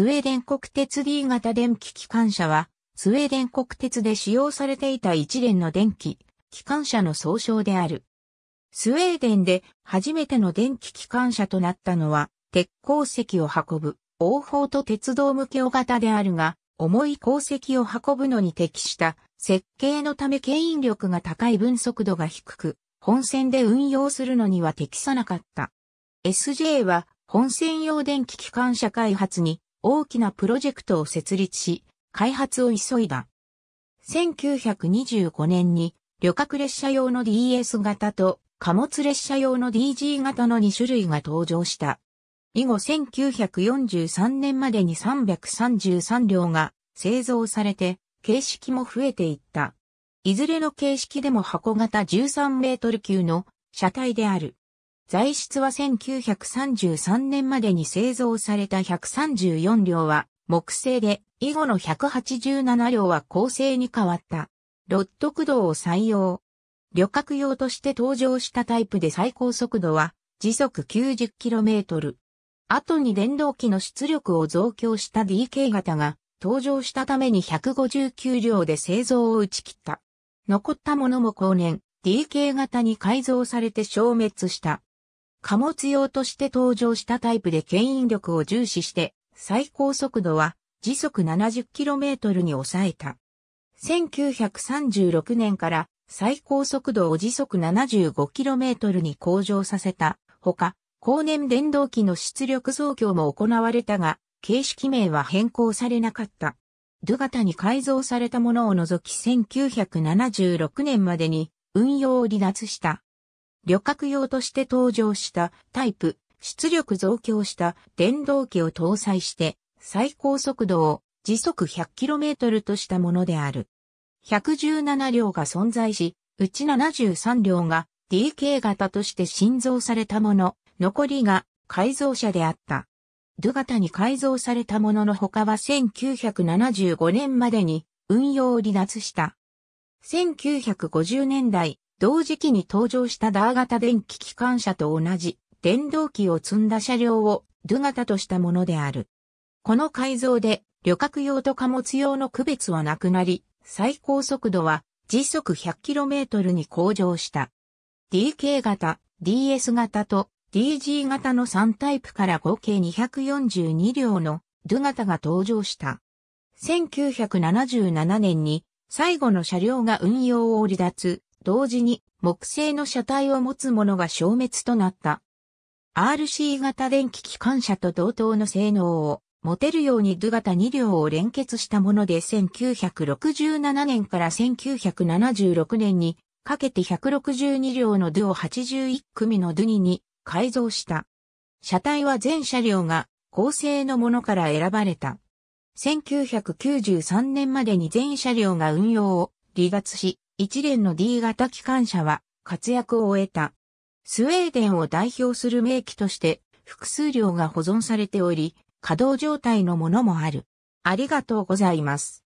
スウェーデン国鉄 D 型電気機関車は、スウェーデン国鉄で使用されていた一連の電気、機関車の総称である。スウェーデンで初めての電気機関車となったのは、鉄鉱石を運ぶ、王砲と鉄道向け大型であるが、重い鉱石を運ぶのに適した設計のため牽引力が高い分速度が低く、本線で運用するのには適さなかった。SJ は本線用電気機関車開発に大きなプロジェクトを設立し、開発を急いだ。1925年に旅客列車用の DS 型と貨物列車用の DG 型の2種類が登場した。以後1943年までに333両が製造されて、形式も増えていった。いずれの形式でも箱型13メートル級の車体である。材質は1933年までに製造された134両は木製で、以後の187両は構成に変わった。ロット駆動を採用。旅客用として登場したタイプで最高速度は時速 90km。後に電動機の出力を増強した DK 型が登場したために159両で製造を打ち切った。残ったものも後年 DK 型に改造されて消滅した。貨物用として登場したタイプで牽引力を重視して、最高速度は時速 70km に抑えた。1936年から最高速度を時速 75km に向上させた。ほか、後年電動機の出力増強も行われたが、形式名は変更されなかった。ドゥ型に改造されたものを除き1976年までに運用を離脱した。旅客用として登場したタイプ、出力増強した電動機を搭載して、最高速度を時速 100km としたものである。117両が存在し、うち73両が DK 型として新造されたもの、残りが改造車であった。ドゥ型に改造されたものの他は1975年までに運用を離脱した。1950年代、同時期に登場したダー型電気機関車と同じ電動機を積んだ車両をドゥ型としたものである。この改造で旅客用と貨物用の区別はなくなり、最高速度は時速 100km に向上した。DK 型、DS 型と DG 型の3タイプから合計242両のドゥ型が登場した。1977年に最後の車両が運用を離脱、同時に木製の車体を持つものが消滅となった。RC 型電気機関車と同等の性能を持てるようにドゥ型2両を連結したもので1967年から1976年にかけて162両のドゥを81組のドゥに改造した。車体は全車両が高性のものから選ばれた。1993年までに全車両が運用を離脱し、一連の D 型機関車は活躍を終えた。スウェーデンを代表する名機として複数量が保存されており、稼働状態のものもある。ありがとうございます。